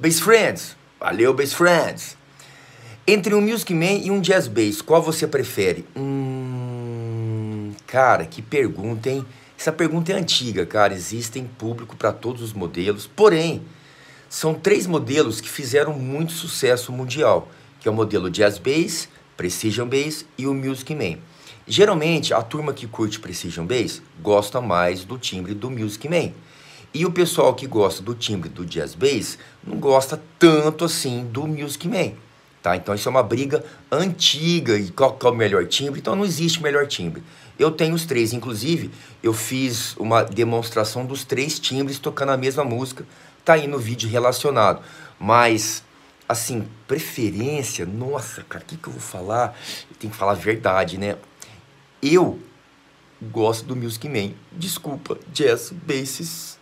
Bass Friends. Valeu, Bass Friends. Entre um Music Man e um Jazz Bass, qual você prefere? Hum, cara, que pergunta, hein? Essa pergunta é antiga, cara. Existem público para todos os modelos. Porém, são três modelos que fizeram muito sucesso mundial, que é o modelo Jazz Bass, Precision Bass e o Music Man. Geralmente, a turma que curte Precision Bass gosta mais do timbre do Music Man. E o pessoal que gosta do timbre do jazz bass não gosta tanto assim do Music Man. Tá? Então isso é uma briga antiga e qual, qual é o melhor timbre? Então não existe melhor timbre. Eu tenho os três, inclusive eu fiz uma demonstração dos três timbres tocando a mesma música, tá aí no vídeo relacionado. Mas assim, preferência, nossa, cara, o que, que eu vou falar? Tem que falar a verdade, né? Eu gosto do Music Man. Desculpa, jazz, basses,